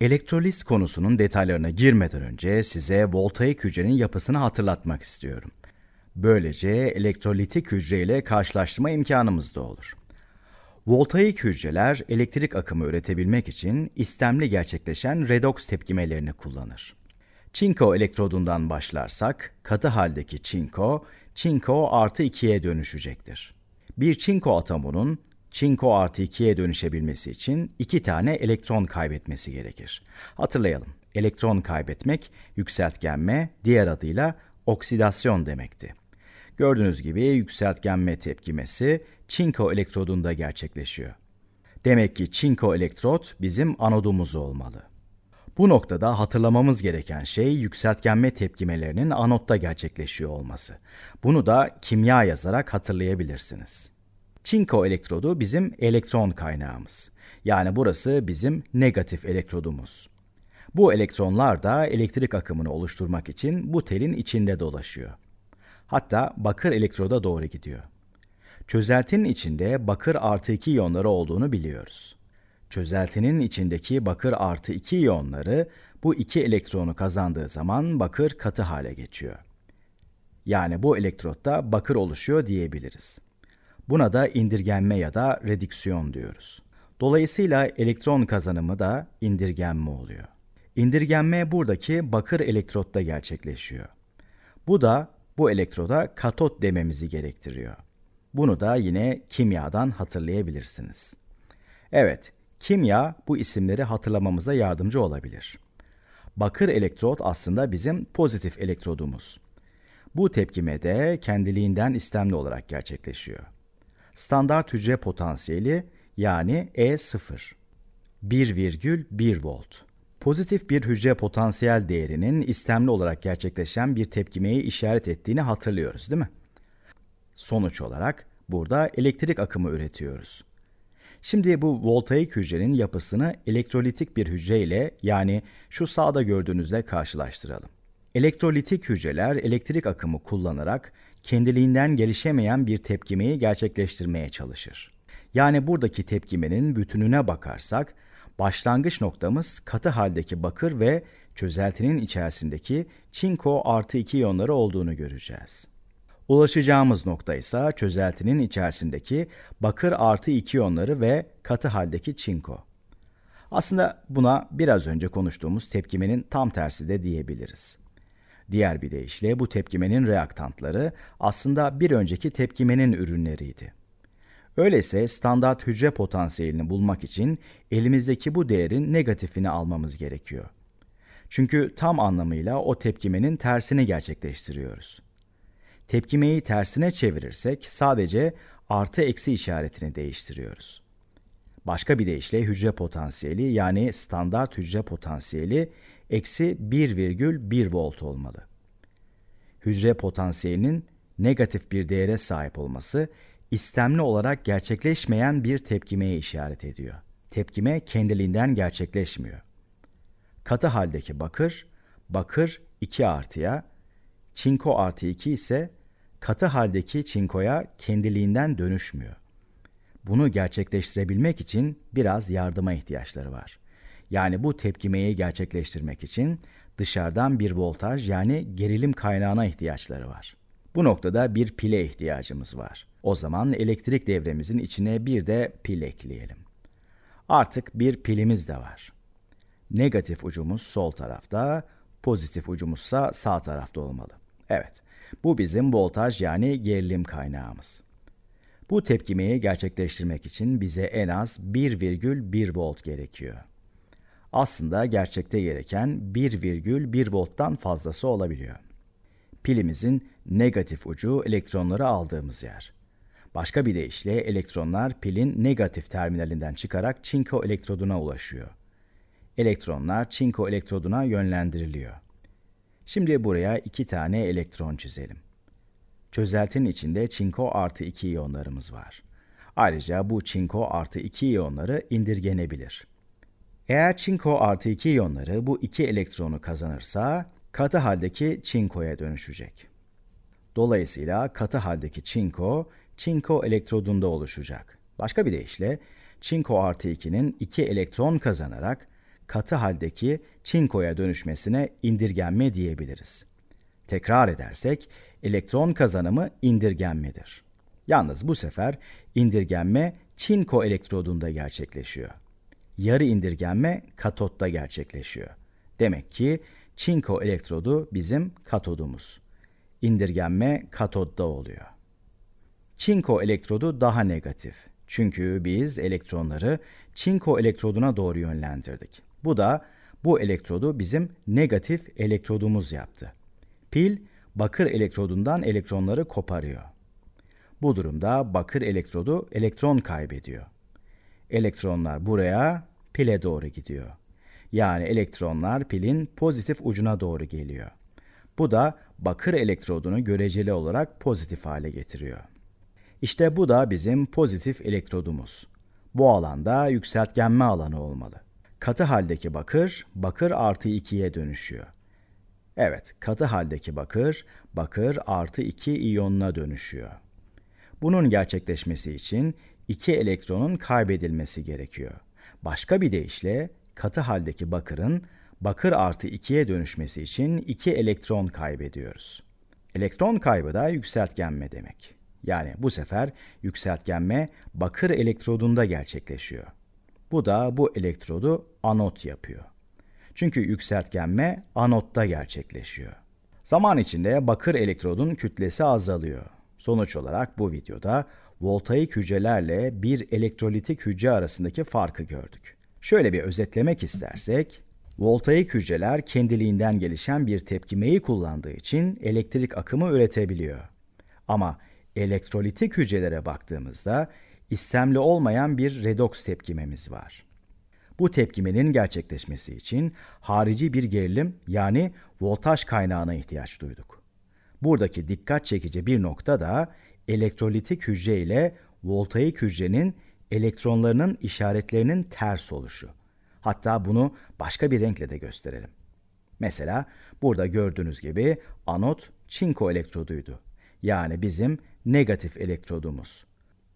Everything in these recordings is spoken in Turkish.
Elektroliz konusunun detaylarına girmeden önce size voltaik hücrenin yapısını hatırlatmak istiyorum. Böylece elektrolitik hücreyle karşılaştırma imkanımız da olur. Voltaik hücreler elektrik akımı üretebilmek için istemli gerçekleşen redoks tepkimelerini kullanır. Çinko elektrodundan başlarsak katı haldeki çinko, çinko artı 2'ye dönüşecektir. Bir çinko atomunun çinko artı 2'ye dönüşebilmesi için 2 tane elektron kaybetmesi gerekir. Hatırlayalım, elektron kaybetmek yükseltgenme, diğer adıyla oksidasyon demekti. Gördüğünüz gibi yükseltgenme tepkimesi çinko elektrodunda gerçekleşiyor. Demek ki çinko elektrot bizim anodumuz olmalı. Bu noktada hatırlamamız gereken şey yükseltgenme tepkimelerinin anotta gerçekleşiyor olması. Bunu da kimya yazarak hatırlayabilirsiniz. Çinko elektrodu bizim elektron kaynağımız. Yani burası bizim negatif elektrodumuz. Bu elektronlar da elektrik akımını oluşturmak için bu telin içinde dolaşıyor. Hatta bakır elektroda doğru gidiyor. Çözeltinin içinde bakır artı 2 iyonları olduğunu biliyoruz. Çözeltinin içindeki bakır artı 2 iyonları bu iki elektronu kazandığı zaman bakır katı hale geçiyor. Yani bu elektrotta bakır oluşuyor diyebiliriz. Buna da indirgenme ya da redüksiyon diyoruz. Dolayısıyla elektron kazanımı da indirgenme oluyor. İndirgenme buradaki bakır elektrotta gerçekleşiyor. Bu da bu elektroda katot dememizi gerektiriyor. Bunu da yine kimyadan hatırlayabilirsiniz. Evet, kimya bu isimleri hatırlamamıza yardımcı olabilir. Bakır elektrot aslında bizim pozitif elektrodumuz. Bu tepkime de kendiliğinden istemli olarak gerçekleşiyor standart hücre potansiyeli yani E0. 1,1 volt. Pozitif bir hücre potansiyel değerinin istemli olarak gerçekleşen bir tepkimeyi işaret ettiğini hatırlıyoruz değil mi? Sonuç olarak burada elektrik akımı üretiyoruz. Şimdi bu voltaik hücrenin yapısını elektrolitik bir hücre ile yani şu sağda gördüğünüzle karşılaştıralım. Elektrolitik hücreler elektrik akımı kullanarak kendiliğinden gelişemeyen bir tepkimeyi gerçekleştirmeye çalışır. Yani buradaki tepkimenin bütününe bakarsak başlangıç noktamız katı haldeki bakır ve çözeltinin içerisindeki çinko artı 2 iyonları olduğunu göreceğiz. Ulaşacağımız nokta ise çözeltinin içerisindeki bakır artı 2 iyonları ve katı haldeki çinko. Aslında buna biraz önce konuştuğumuz tepkimenin tam tersi de diyebiliriz. Diğer bir deyişle bu tepkimenin reaktantları aslında bir önceki tepkimenin ürünleriydi. Öyleyse standart hücre potansiyelini bulmak için elimizdeki bu değerin negatifini almamız gerekiyor. Çünkü tam anlamıyla o tepkimenin tersini gerçekleştiriyoruz. Tepkimeyi tersine çevirirsek sadece artı eksi işaretini değiştiriyoruz. Başka bir deyişle hücre potansiyeli yani standart hücre potansiyeli eksi 1,1 volt olmalı. Hücre potansiyelinin negatif bir değere sahip olması istemli olarak gerçekleşmeyen bir tepkimeye işaret ediyor. Tepkime kendiliğinden gerçekleşmiyor. Katı haldeki bakır, bakır 2 artıya, çinko artı 2 ise katı haldeki çinkoya kendiliğinden dönüşmüyor. Bunu gerçekleştirebilmek için biraz yardıma ihtiyaçları var yani bu tepkimeyi gerçekleştirmek için dışarıdan bir voltaj yani gerilim kaynağına ihtiyaçları var. Bu noktada bir pile ihtiyacımız var. O zaman elektrik devremizin içine bir de pil ekleyelim. Artık bir pilimiz de var. Negatif ucumuz sol tarafta, pozitif ucumuzsa sağ tarafta olmalı. Evet, bu bizim voltaj yani gerilim kaynağımız. Bu tepkimeyi gerçekleştirmek için bize en az 1,1 volt gerekiyor aslında gerçekte gereken 1,1 volttan fazlası olabiliyor. Pilimizin negatif ucu elektronları aldığımız yer. Başka bir deyişle elektronlar pilin negatif terminalinden çıkarak çinko elektroduna ulaşıyor. Elektronlar çinko elektroduna yönlendiriliyor. Şimdi buraya iki tane elektron çizelim. Çözeltinin içinde çinko artı 2 iyonlarımız var. Ayrıca bu çinko artı 2 iyonları indirgenebilir. Eğer çinko artı 2 iyonları bu iki elektronu kazanırsa katı haldeki çinkoya dönüşecek. Dolayısıyla katı haldeki çinko, çinko elektrodunda oluşacak. Başka bir deyişle, çinko artı 2'nin iki elektron kazanarak katı haldeki çinkoya dönüşmesine indirgenme diyebiliriz. Tekrar edersek, elektron kazanımı indirgenmedir. Yalnız bu sefer indirgenme çinko elektrodunda gerçekleşiyor yarı indirgenme katotta gerçekleşiyor. Demek ki çinko elektrodu bizim katodumuz. İndirgenme katotta oluyor. Çinko elektrodu daha negatif. Çünkü biz elektronları çinko elektroduna doğru yönlendirdik. Bu da bu elektrodu bizim negatif elektrodumuz yaptı. Pil bakır elektrodundan elektronları koparıyor. Bu durumda bakır elektrodu elektron kaybediyor. Elektronlar buraya, pile doğru gidiyor. Yani elektronlar pilin pozitif ucuna doğru geliyor. Bu da bakır elektrodunu göreceli olarak pozitif hale getiriyor. İşte bu da bizim pozitif elektrodumuz. Bu alanda yükseltgenme alanı olmalı. Katı haldeki bakır, bakır artı 2'ye dönüşüyor. Evet, katı haldeki bakır, bakır artı 2 iyonuna dönüşüyor. Bunun gerçekleşmesi için iki elektronun kaybedilmesi gerekiyor. Başka bir deyişle katı haldeki bakırın bakır artı 2'ye dönüşmesi için 2 elektron kaybediyoruz. Elektron kaybı da yükseltgenme demek. Yani bu sefer yükseltgenme bakır elektrodunda gerçekleşiyor. Bu da bu elektrodu anot yapıyor. Çünkü yükseltgenme anotta gerçekleşiyor. Zaman içinde bakır elektrodun kütlesi azalıyor. Sonuç olarak bu videoda voltaik hücrelerle bir elektrolitik hücre arasındaki farkı gördük. Şöyle bir özetlemek istersek, voltaik hücreler kendiliğinden gelişen bir tepkimeyi kullandığı için elektrik akımı üretebiliyor. Ama elektrolitik hücrelere baktığımızda istemli olmayan bir redoks tepkimemiz var. Bu tepkimenin gerçekleşmesi için harici bir gerilim yani voltaj kaynağına ihtiyaç duyduk. Buradaki dikkat çekici bir nokta da elektrolitik hücre ile voltaik hücrenin elektronlarının işaretlerinin ters oluşu. Hatta bunu başka bir renkle de gösterelim. Mesela burada gördüğünüz gibi anot çinko elektroduydu. Yani bizim negatif elektrodumuz.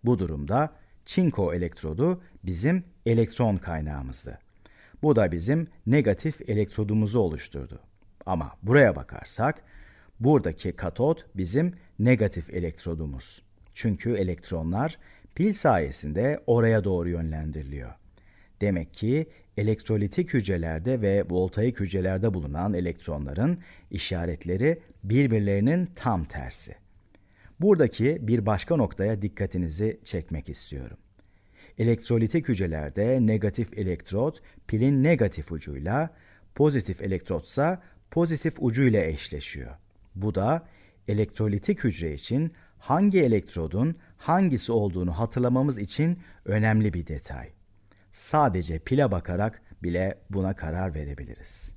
Bu durumda çinko elektrodu bizim elektron kaynağımızdı. Bu da bizim negatif elektrodumuzu oluşturdu. Ama buraya bakarsak buradaki katot bizim negatif elektrodumuz. Çünkü elektronlar pil sayesinde oraya doğru yönlendiriliyor. Demek ki elektrolitik hücrelerde ve voltaik hücrelerde bulunan elektronların işaretleri birbirlerinin tam tersi. Buradaki bir başka noktaya dikkatinizi çekmek istiyorum. Elektrolitik hücrelerde negatif elektrot pilin negatif ucuyla, pozitif elektrotsa pozitif ucuyla eşleşiyor. Bu da elektrolitik hücre için hangi elektrodun hangisi olduğunu hatırlamamız için önemli bir detay. Sadece pile bakarak bile buna karar verebiliriz.